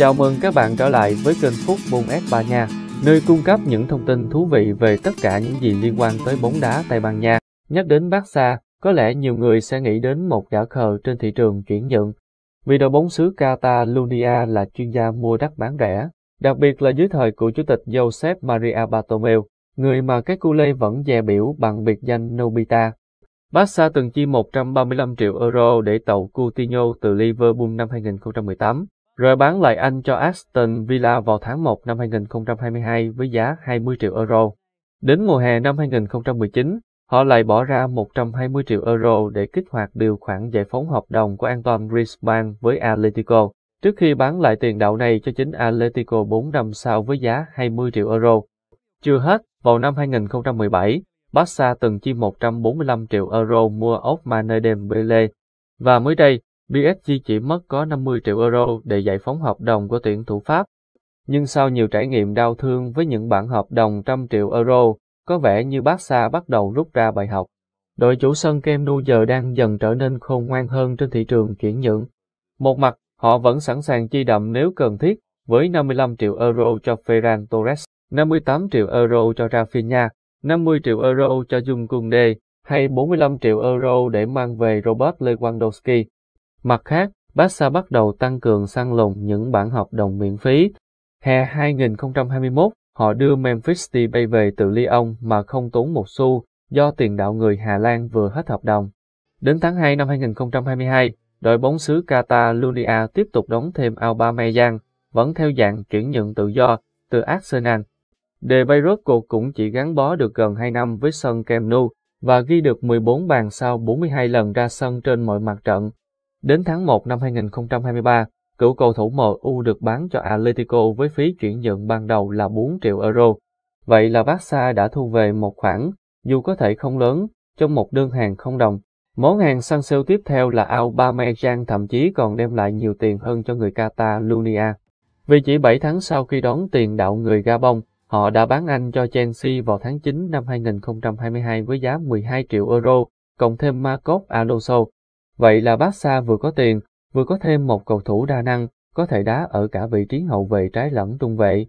Chào mừng các bạn trở lại với kênh Phúc Bung S Ba Nha, nơi cung cấp những thông tin thú vị về tất cả những gì liên quan tới bóng đá Tây Ban Nha. Nhắc đến Barca, có lẽ nhiều người sẽ nghĩ đến một gã khờ trên thị trường chuyển nhượng. Vì đội bóng xứ Catalonia là chuyên gia mua đắt bán rẻ, đặc biệt là dưới thời của Chủ tịch Josep Maria Bartomeu, người mà các cu lê vẫn dè biểu bằng biệt danh Nobita. Barca từng chi 135 triệu euro để tàu Coutinho từ Liverpool năm 2018 rồi bán lại anh cho Aston Villa vào tháng 1 năm 2022 với giá 20 triệu euro. Đến mùa hè năm 2019, họ lại bỏ ra 120 triệu euro để kích hoạt điều khoản giải phóng hợp đồng của Anton Griezmann với Atletico, trước khi bán lại tiền đạo này cho chính Atletico 4 năm sau với giá 20 triệu euro. Chưa hết, vào năm 2017, Barca từng chi 145 triệu euro mua Ousmane Dembele. Và mới đây, PSG chỉ mất có 50 triệu euro để giải phóng hợp đồng của tuyển thủ Pháp. Nhưng sau nhiều trải nghiệm đau thương với những bản hợp đồng trăm triệu euro, có vẻ như Barca bắt đầu rút ra bài học. Đội chủ sân kem nu giờ đang dần trở nên khôn ngoan hơn trên thị trường chuyển nhượng. Một mặt, họ vẫn sẵn sàng chi đậm nếu cần thiết, với 55 triệu euro cho Ferran Torres, 58 triệu euro cho Rafinha, 50 triệu euro cho Jung Kunde, hay 45 triệu euro để mang về Robert Lewandowski. Mặt khác, Baxa bắt đầu tăng cường săn lùng những bản hợp đồng miễn phí. Hè 2021, họ đưa Memphis Depay về từ Lyon mà không tốn một xu do tiền đạo người Hà Lan vừa hết hợp đồng. Đến tháng 2 năm 2022, đội bóng xứ Catalonia tiếp tục đóng thêm Aubameyang, vẫn theo dạng chuyển nhượng tự do từ Arsenal. De Bayrocco cũng chỉ gắn bó được gần 2 năm với sân Camp Nou và ghi được 14 bàn sau 42 lần ra sân trên mọi mặt trận. Đến tháng 1 năm 2023, cựu cầu thủ MU được bán cho Atletico với phí chuyển nhượng ban đầu là 4 triệu euro. Vậy là Barca đã thu về một khoản, dù có thể không lớn, trong một đơn hàng không đồng. Món hàng săn sale tiếp theo là Aubameyang thậm chí còn đem lại nhiều tiền hơn cho người Catalunya. Vì chỉ 7 tháng sau khi đón tiền đạo người Gabon, họ đã bán anh cho Chelsea vào tháng 9 năm 2022 với giá 12 triệu euro, cộng thêm Marcos Alonso, Vậy là Barca vừa có tiền, vừa có thêm một cầu thủ đa năng, có thể đá ở cả vị trí hậu vệ trái lẫn trung vệ.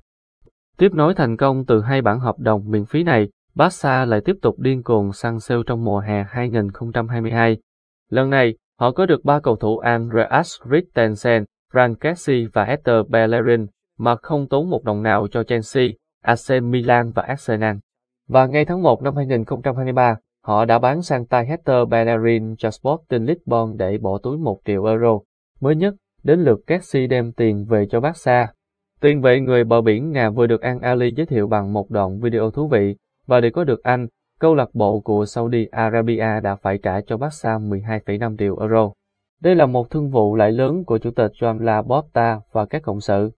Tiếp nối thành công từ hai bản hợp đồng miễn phí này, Barca lại tiếp tục điên cuồng săn sale trong mùa hè 2022. Lần này, họ có được ba cầu thủ Andreas Christensen, Frankesi và Hector Bellerin mà không tốn một đồng nào cho Chelsea, AC Milan và Arsenal. Và ngay tháng 1 năm 2023, Họ đã bán sang tay Hector Bellerin cho Sporting Lisbon để bỏ túi 1 triệu euro. Mới nhất, đến lượt Cassi đem tiền về cho Barca. Tiền vệ người bờ biển Nga vừa được An Ali giới thiệu bằng một đoạn video thú vị, và để có được anh, câu lạc bộ của Saudi Arabia đã phải trả cho Barca 12,5 triệu euro. Đây là một thương vụ lại lớn của chủ tịch Joan Laporta và các cộng sự.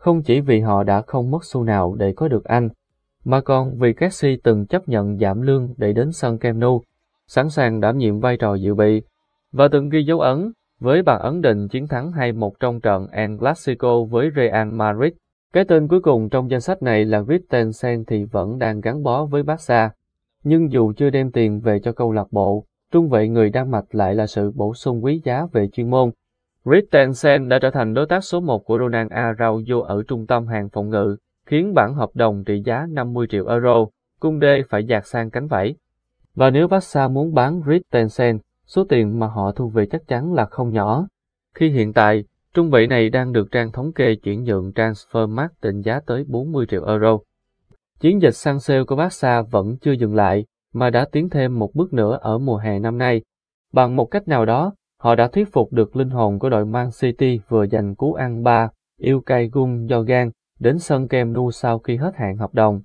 Không chỉ vì họ đã không mất xu nào để có được anh, mà còn vì Cassie từng chấp nhận giảm lương để đến sân Kemno, sẵn sàng đảm nhiệm vai trò dự bị, và từng ghi dấu ấn với bàn ấn định chiến thắng 2-1 trong trận El Clasico với Real Madrid. Cái tên cuối cùng trong danh sách này là Christensen thì vẫn đang gắn bó với Barca, nhưng dù chưa đem tiền về cho câu lạc bộ, trung vệ người Đan Mạch lại là sự bổ sung quý giá về chuyên môn. Christensen đã trở thành đối tác số 1 của Ronald Araujo ở trung tâm hàng phòng ngự khiến bản hợp đồng trị giá 50 triệu euro, cung đê phải dạt sang cánh vẫy. Và nếu Barca muốn bán Rittensen, số tiền mà họ thu về chắc chắn là không nhỏ. Khi hiện tại, trung vị này đang được trang thống kê chuyển nhượng Transfermarkt định giá tới 40 triệu euro. Chiến dịch sang sale của Barca vẫn chưa dừng lại, mà đã tiến thêm một bước nữa ở mùa hè năm nay. Bằng một cách nào đó, họ đã thuyết phục được linh hồn của đội Man City vừa giành cú ăn ba do gan đến sân kem nu sau khi hết hạn hợp đồng.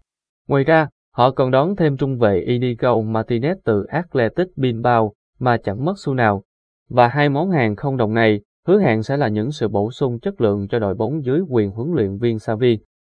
Ngoài ra, họ còn đón thêm trung vệ Inigo Martinez từ Athletic Bilbao mà chẳng mất xu nào. Và hai món hàng không đồng này hứa hẹn sẽ là những sự bổ sung chất lượng cho đội bóng dưới quyền huấn luyện viên Xavi.